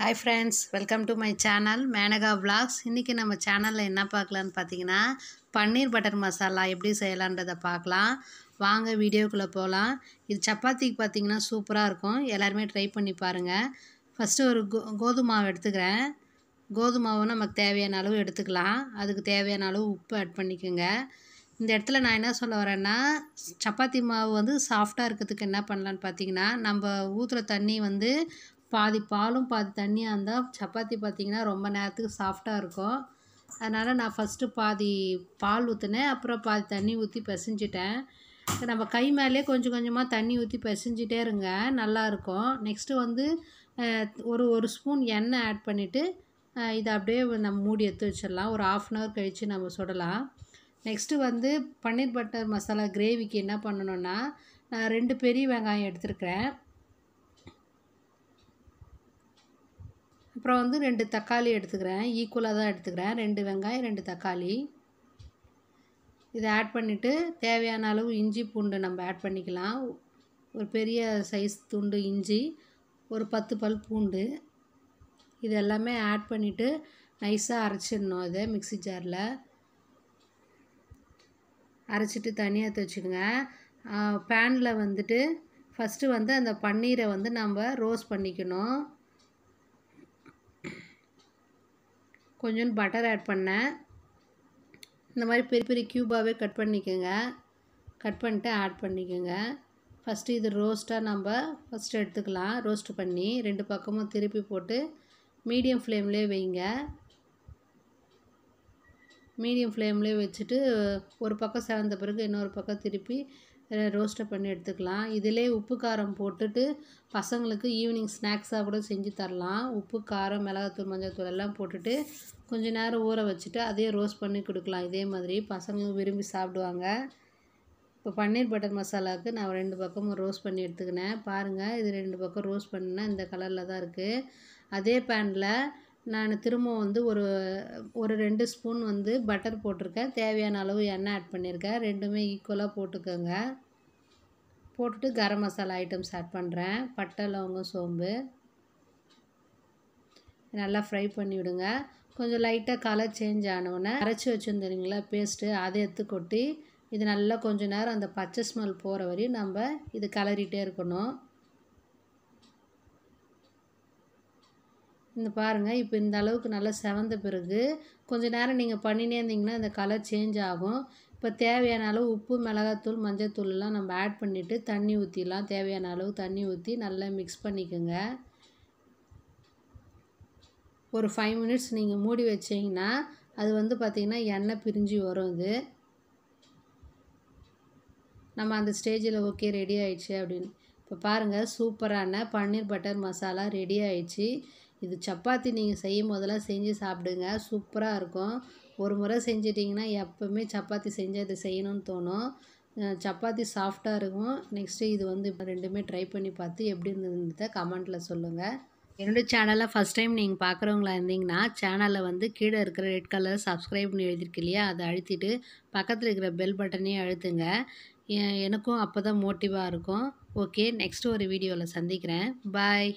hi friends welcome to my channel Menaka blogs இன்றைக்கி நம்ம சேனலில் என்ன பார்க்கலான்னு பார்த்தீங்கன்னா பன்னீர் பட்டர் மசாலா எப்படி செய்யலான்றதை பார்க்கலாம் வாங்க வீடியோக்குள்ளே போகலாம் இது சப்பாத்திக்கு பார்த்திங்கன்னா சூப்பராக இருக்கும் எல்லாருமே ட்ரை பண்ணி பாருங்கள் ஃபஸ்ட்டு ஒரு கோ கோதுமை மாவு எடுத்துக்கிறேன் கோதுமை மாவு நமக்கு தேவையான அளவு எடுத்துக்கலாம் அதுக்கு தேவையான அளவு உப்பு ஆட் பண்ணிக்கோங்க இந்த இடத்துல நான் என்ன சொல்ல வரேன்னா சப்பாத்தி மாவு வந்து சாஃப்டாக இருக்கிறதுக்கு என்ன பண்ணலான்னு பார்த்தீங்கன்னா நம்ம ஊற்றுற தண்ணி வந்து பாதி பாலும் பாதி தண்ணியாக இருந்தால் சப்பாத்தி பார்த்திங்கன்னா ரொம்ப நேரத்துக்கு சாஃப்டாக இருக்கும் அதனால் நான் ஃபஸ்ட்டு பாதி பால் ஊற்றினேன் அப்புறம் பாதி தண்ணி ஊற்றி பிசைஞ்சிட்டேன் நம்ம கை மேலே கொஞ்சம் கொஞ்சமாக தண்ணி ஊற்றி பிசைஞ்சிட்டே இருங்க நல்லாயிருக்கும் நெக்ஸ்ட்டு வந்து ஒரு ஒரு ஸ்பூன் எண்ணெய் ஆட் பண்ணிவிட்டு இதை அப்படியே நம்ம மூடி எடுத்து வச்சிடலாம் ஒரு ஆஃப் அன் ஹவர் கழித்து நம்ம சுடலாம் நெக்ஸ்ட்டு வந்து பன்னீர் பட்டர் மசாலா கிரேவிக்கு என்ன பண்ணணுன்னா நான் ரெண்டு பெரிய வெங்காயம் எடுத்துருக்கிறேன் அப்புறம் வந்து ரெண்டு தக்காளி எடுத்துக்கிறேன் ஈக்குவலாக தான் எடுத்துக்கிறேன் ரெண்டு வெங்காயம் ரெண்டு தக்காளி இதை ஆட் பண்ணிவிட்டு தேவையான அளவு இஞ்சி பூண்டு நம்ம ஆட் பண்ணிக்கலாம் ஒரு பெரிய சைஸ் துண்டு இஞ்சி ஒரு பத்து பல் பூண்டு இது எல்லாமே ஆட் பண்ணிவிட்டு நைஸாக அரைச்சிடணும் இதை மிக்சி ஜாரில் அரைச்சிட்டு தனியாக வச்சுக்கோங்க பேனில் வந்துட்டு ஃபஸ்ட்டு வந்து அந்த பன்னீரை வந்து நம்ம ரோஸ்ட் பண்ணிக்கணும் கொஞ்சோண்டு பட்டர் ஆட் பண்ணேன் இந்த மாதிரி பெரிய பெரிய க்யூபாகவே கட் பண்ணிக்கோங்க கட் பண்ணிட்டு ஆட் பண்ணிக்கோங்க ஃபஸ்ட்டு இது ரோஸ்ட்டாக நம்ம ஃபஸ்ட்டு எடுத்துக்கலாம் ரோஸ்ட் பண்ணி ரெண்டு பக்கமும் திருப்பி போட்டு மீடியம் ஃப்ளேம்லேயே வைங்க மீடியம் ஃப்ளேம்லேயே வச்சுட்டு ஒரு பக்கம் சேர்ந்த பிறகு இன்னொரு பக்கம் திருப்பி ரோஸ்ட்டை பண்ணி எடுத்துக்கலாம் இதிலே உப்பு காரம் போட்டுட்டு பசங்களுக்கு ஈவினிங் ஸ்நாக்ஸாக கூட செஞ்சு தரலாம் உப்பு காரம் மிளகாத்தூள் மஞ்சள்தூள் எல்லாம் போட்டுட்டு கொஞ்சம் நேரம் ஊற வச்சுட்டு அதையே ரோஸ்ட் பண்ணி கொடுக்கலாம் இதே மாதிரி பசங்களும் விரும்பி சாப்பிடுவாங்க இப்போ பன்னீர் பட்டர் மசாலாவுக்கு நான் ரெண்டு பக்கமும் ரோஸ்ட் பண்ணி எடுத்துக்கினேன் பாருங்கள் இது ரெண்டு பக்கம் ரோஸ்ட் பண்ணால் இந்த கலரில் தான் இருக்குது அதே பேனில் நான் திரும்பவும் வந்து ஒரு ஒரு ரெண்டு ஸ்பூன் வந்து பட்டர் போட்டிருக்கேன் தேவையான அளவு எண்ணெய் ஆட் பண்ணியிருக்கேன் ரெண்டுமே ஈக்குவலாக போட்டுக்கோங்க போட்டுட்டு கரம் மசாலா ஐட்டம்ஸ் ஆட் பண்ணுறேன் பட்டை லவங்கம் சோம்பு நல்லா ஃப்ரை பண்ணி விடுங்க கொஞ்சம் லைட்டாக கலர் சேஞ்ச் ஆனவுடனே அரைச்சி வச்சுருந்துருங்களா பேஸ்ட்டு அதை எடுத்து கொட்டி இது நல்லா கொஞ்சம் நேரம் அந்த பச்சை ஸ்மெல் போகிற வரையும் நம்ம இது கலரிகிட்டே இருக்கணும் இந்த பாருங்கள் இப்போ இந்த அளவுக்கு நல்லா செவந்த பிறகு கொஞ்சம் நேரம் நீங்கள் பண்ணினே இருந்தீங்கன்னா இந்த கலர் சேஞ்ச் ஆகும் இப்போ தேவையான அளவு உப்பு மிளகாத்தூள் மஞ்சள் தூள்லாம் நம்ம ஆட் பண்ணிவிட்டு தண்ணி ஊற்றிடலாம் தேவையான அளவு தண்ணி ஊற்றி நல்லா மிக்ஸ் பண்ணிக்கோங்க ஒரு ஃபைவ் மினிட்ஸ் நீங்கள் மூடி வச்சிங்கன்னா அது வந்து பார்த்திங்கன்னா எண்ணெய் பிரிஞ்சு வரும் இது நம்ம அந்த ஸ்டேஜில் ஓகே ரெடி ஆயிடுச்சு அப்படின்னு இப்போ பாருங்கள் சூப்பரான பன்னீர் பட்டர் மசாலா ரெடி ஆயிடுச்சு இது சப்பாத்தி நீங்கள் செய்யும் போதெல்லாம் செஞ்சு சாப்பிடுங்க சூப்பராக இருக்கும் ஒரு முறை செஞ்சிட்டிங்கன்னா எப்போவுமே சப்பாத்தி செஞ்சு அதை செய்யணும்னு தோணும் சப்பாத்தி சாஃப்டாக இருக்கும் நெக்ஸ்ட்டு இது வந்து இப்போ ரெண்டுமே ட்ரை பண்ணி பார்த்து எப்படி இருந்ததுன்றத கமெண்ட்டில் சொல்லுங்கள் என்னோடய சேனலை ஃபஸ்ட் டைம் நீங்கள் பார்க்குறவங்களா இருந்தீங்கன்னா சேனலில் வந்து கீழே இருக்கிற ரெட் கலர் சப்ஸ்கிரைப்னு எழுதியிருக்கு இல்லையா அதை அழுத்திட்டு பக்கத்தில் இருக்கிற பெல் பட்டனையும் அழுத்துங்க எனக்கும் அப்போ தான் மோட்டிவாக இருக்கும் ஓகே நெக்ஸ்ட்டு ஒரு வீடியோவில் சந்திக்கிறேன் பாய்